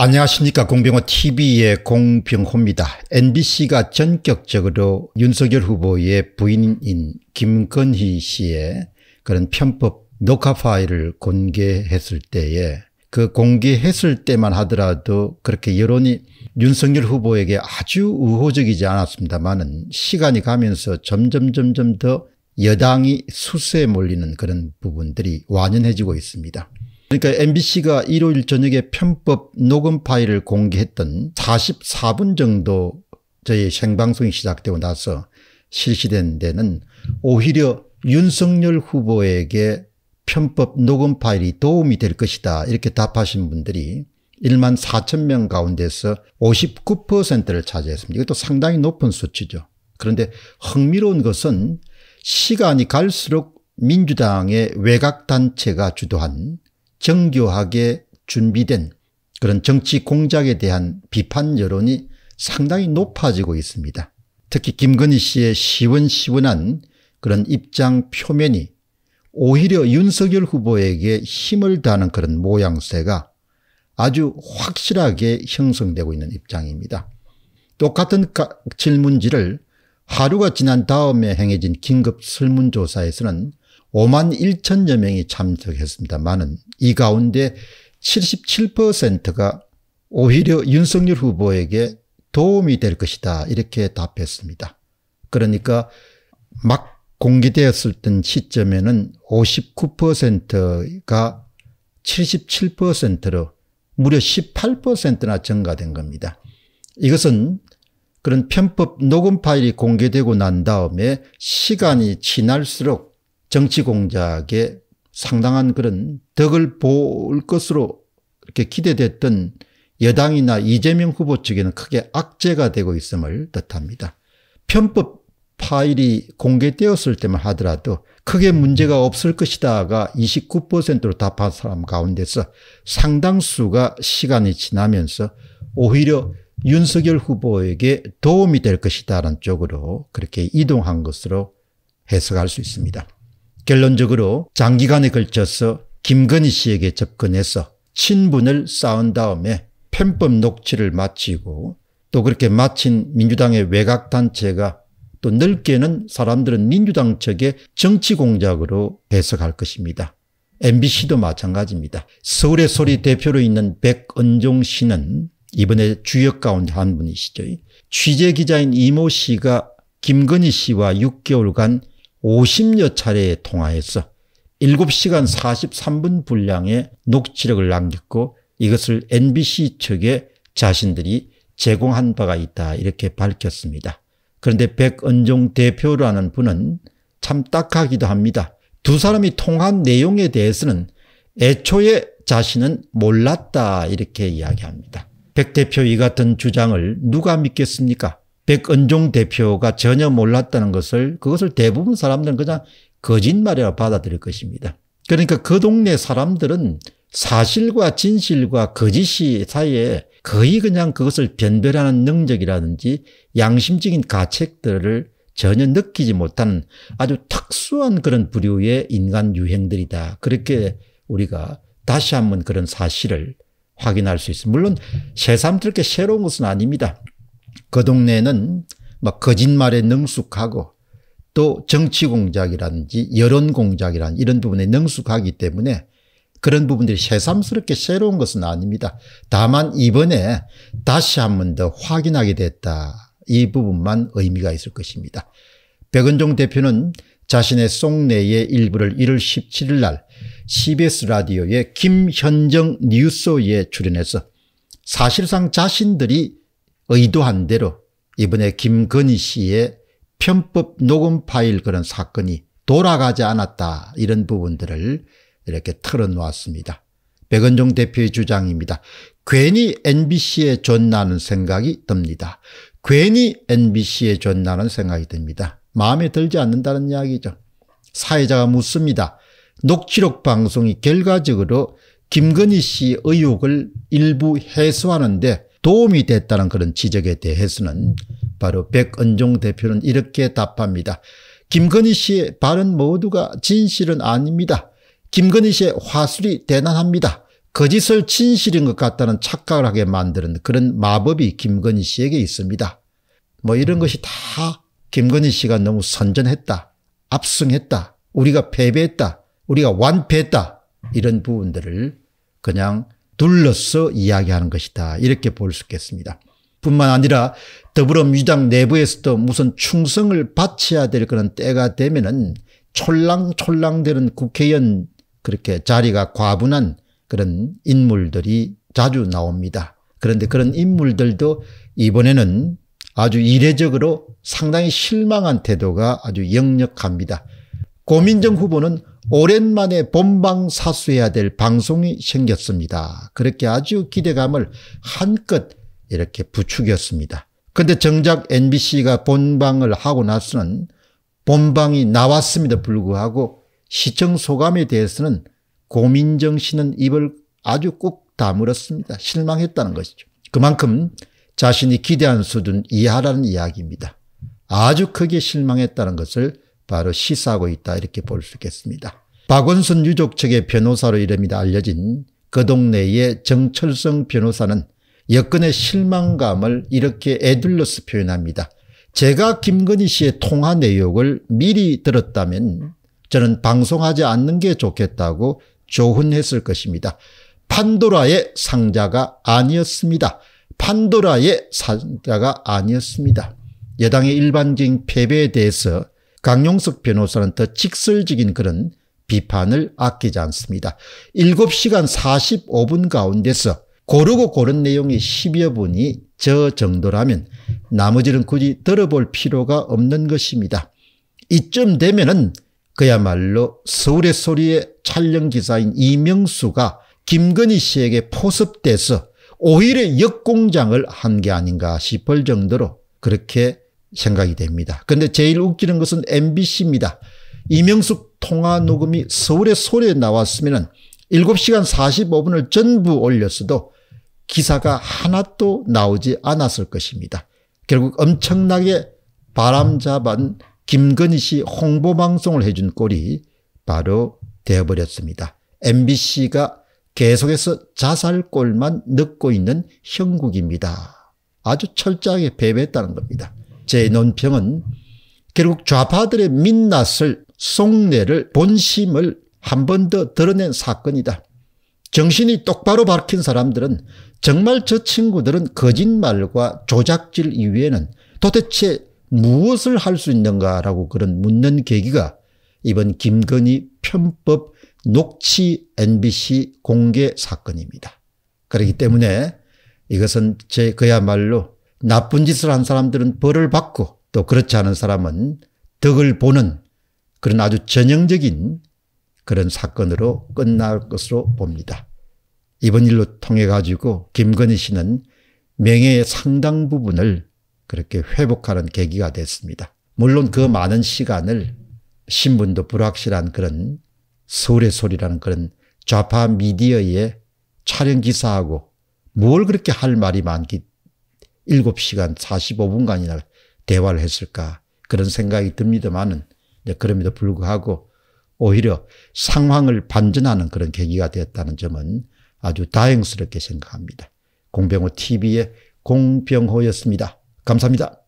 안녕하십니까 공병호 tv의 공병호입니다. nbc가 전격적으로 윤석열 후보의 부인인 김건희 씨의 그런 편법 녹화 파일을 공개했을 때에 그 공개했을 때만 하더라도 그렇게 여론이 윤석열 후보에게 아주 우호적이지 않았습니다만은 시간이 가면서 점점 점점 더 여당이 수세에 몰리는 그런 부분들이 완연해지고 있습니다. 그러니까 MBC가 일요일 저녁에 편법 녹음 파일을 공개했던 44분 정도 저희 생방송이 시작되고 나서 실시된 데는 오히려 윤석열 후보에게 편법 녹음 파일이 도움이 될 것이다 이렇게 답하신 분들이 1만 4천 명 가운데서 59%를 차지했습니다. 이것도 상당히 높은 수치죠. 그런데 흥미로운 것은 시간이 갈수록 민주당의 외곽단체가 주도한 정교하게 준비된 그런 정치 공작에 대한 비판 여론이 상당히 높아지고 있습니다. 특히 김건희 씨의 시원시원한 그런 입장 표면이 오히려 윤석열 후보에게 힘을 다하는 그런 모양새가 아주 확실하게 형성되고 있는 입장입니다. 똑같은 질문지를 하루가 지난 다음에 행해진 긴급 설문조사에서는 5만 1천여 명이 참석했습니다만은 이 가운데 77%가 오히려 윤석열 후보에게 도움이 될 것이다 이렇게 답했습니다. 그러니까 막 공개되었을 땐 시점에는 59%가 77%로 무려 18%나 증가된 겁니다. 이것은 그런 편법 녹음 파일이 공개되고 난 다음에 시간이 지날수록 정치 공작에 상당한 그런 덕을 볼 것으로 이렇게 기대됐던 여당이나 이재명 후보 측에는 크게 악재가 되고 있음을 뜻합니다. 편법 파일이 공개되었을 때만 하더라도 크게 문제가 없을 것이다가 29%로 답한 사람 가운데서 상당수가 시간이 지나면서 오히려 윤석열 후보에게 도움이 될 것이다라는 쪽으로 그렇게 이동한 것으로 해석할 수 있습니다. 결론적으로 장기간에 걸쳐서 김건희 씨에게 접근해서 친분을 쌓은 다음에 편법 녹취를 마치고 또 그렇게 마친 민주당의 외곽단체가 또 넓게는 사람들은 민주당 측의 정치 공작으로 해석할 것입니다. MBC도 마찬가지입니다. 서울의 소리 대표로 있는 백은종 씨는 이번에 주역 가운데 한 분이시죠. 취재 기자인 이모 씨가 김건희 씨와 6개월간 50여 차례에 통화해서 7시간 43분 분량의 녹취력을 남겼고 이것을 NBC 측에 자신들이 제공한 바가 있다 이렇게 밝혔습니다. 그런데 백은종 대표라는 분은 참 딱하기도 합니다. 두 사람이 통한 내용에 대해서는 애초에 자신은 몰랐다 이렇게 이야기합니다. 백 대표 이 같은 주장을 누가 믿겠습니까? 백은종 대표가 전혀 몰랐다는 것을 그것을 대부분 사람들은 그냥 거짓말이라 받아들일 것입니다. 그러니까 그 동네 사람들은 사실과 진실과 거짓이 사이에 거의 그냥 그것을 변별하는 능력이라든지 양심적인 가책들을 전혀 느끼지 못하는 아주 특수한 그런 부류의 인간 유행들이다. 그렇게 우리가 다시 한번 그런 사실을 확인할 수 있습니다. 물론 새삼스럽게 새로운 것은 아닙니다. 그 동네는 막 거짓말에 능숙하고 또 정치 공작이라든지 여론 공작이라든 이런 부분에 능숙하기 때문에 그런 부분들이 새삼스럽게 새로운 것은 아닙니다. 다만 이번에 다시 한 번 더 확인하게 됐다. 이 부분만 의미가 있을 것입니다. 백은종 대표는 자신의 속내의 일부를 1월 17일 날 CBS 라디오의 김현정 뉴스에 출연해서 사실상 자신들이 의도한 대로 이번에 김건희 씨의 편법 녹음 파일 그런 사건이 돌아가지 않았다 이런 부분들을 이렇게 털어놓았습니다. 백은종 대표의 주장입니다. 괜히 m b c 에 존나는 생각이 듭니다. 괜히 m b c 에 존나는 생각이 듭니다. 마음에 들지 않는다는 이야기죠. 사회자가 묻습니다. 녹취록 방송이 결과적으로 김건희 씨 의혹을 일부 해소하는데 도움이 됐다는 그런 지적에 대해서는 바로 백은종 대표는 이렇게 답합니다. 김건희 씨의 발언 모두가 진실은 아닙니다. 김건희 씨의 화술이 대단합니다. 거짓을 진실인 것 같다는 착각을 하게 만드는 그런 마법이 김건희 씨에게 있습니다. 뭐 이런 음. 것이 다 김건희 씨가 너무 선전했다. 압승했다. 우리가 패배했다. 우리가 완패했다. 이런 부분들을 그냥 둘러서 이야기하는 것이다. 이렇게 볼 수 있겠습니다. 뿐만 아니라 더불어민주당 내부에서도 무슨 충성을 바쳐야 될 그런 때가 되면은 촐랑촐랑되는 국회의원 그렇게 자리가 과분한 그런 인물들이 자주 나옵니다. 그런데 그런 인물들도 이번에는 아주 이례적으로 상당히 실망한 태도가 아주 역력합니다. 고민정 후보는 오랜만에 본방 사수해야 될 방송이 생겼습니다. 그렇게 아주 기대감을 한껏 이렇게 부추겼습니다. 근데 정작 MBC가 본방을 하고 나서는 본방이 나왔음에도 불구하고 시청 소감에 대해서는 고민정신은 입을 아주 꾹 다물었습니다. 실망했다는 것이죠. 그만큼 자신이 기대한 수준 이하라는 이야기입니다. 아주 크게 실망했다는 것을 바로 시사하고 있다 이렇게 볼 수 있겠습니다. 박원순 유족 측의 변호사로 이름이 알려진 그 동네의 정철성 변호사는 여건의 실망감을 이렇게 에둘러스 표현합니다. 제가 김건희 씨의 통화 내역을 미리 들었다면 저는 방송하지 않는 게 좋겠다고 조훈했을 것입니다. 판도라의 상자가 아니었습니다. 판도라의 상자가 아니었습니다. 여당의 일반적인 패배에 대해서 강용석 변호사는 더 직설적인 그런 비판을 아끼지 않습니다. 7시간 45분 가운데서 고르고 고른 내용이 10여 분이 저 정도라면 나머지는 굳이 들어볼 필요가 없는 것입니다. 이쯤 되면은 그야말로 서울의 소리의 촬영기사인 이명수가 김건희 씨에게 포섭돼서 오히려 역공장을 한 게 아닌가 싶을 정도로 그렇게 생각이 됩니다. 근데 제일 웃기는 것은 MBC입니다. 이명숙 통화 녹음이 서울의 소리에 나왔으면 7시간 45분을 전부 올렸어도 기사가 하나도 나오지 않았을 것입니다. 결국 엄청나게 바람잡은 김건희 씨 홍보방송을 해준 꼴이 바로 되어버렸습니다. MBC가 계속해서 자살골만 넣고 있는 형국입니다. 아주 철저하게 배배했다는 겁니다. 제 논평은 결국 좌파들의 민낯을 속내를 본심을 한 번 더 드러낸 사건이다. 정신이 똑바로 밝힌 사람들은 정말 저 친구들은 거짓말과 조작질 이외에는 도대체 무엇을 할 수 있는가라고 그런 묻는 계기가 이번 김건희 편법 녹취 MBC 공개 사건입니다. 그렇기 때문에 이것은 제 그야말로 나쁜 짓을 한 사람들은 벌을 받고 또 그렇지 않은 사람은 덕을 보는 그런 아주 전형적인 그런 사건으로 끝날 것으로 봅니다. 이번 일로 통해 가지고 김건희 씨는 명예의 상당 부분을 그렇게 회복하는 계기가 됐습니다. 물론 그 많은 시간을 신분도 불확실한 그런 서울의 소리라는 그런 좌파 미디어의 촬영 기사하고 뭘 그렇게 할 말이 많기 7시간 45분간이나 대화를 했을까 그런 생각이 듭니다만은 그럼에도 불구하고 오히려 상황을 반전하는 그런 계기가 되었다는 점은 아주 다행스럽게 생각합니다. 공병호 TV의 공병호였습니다. 감사합니다.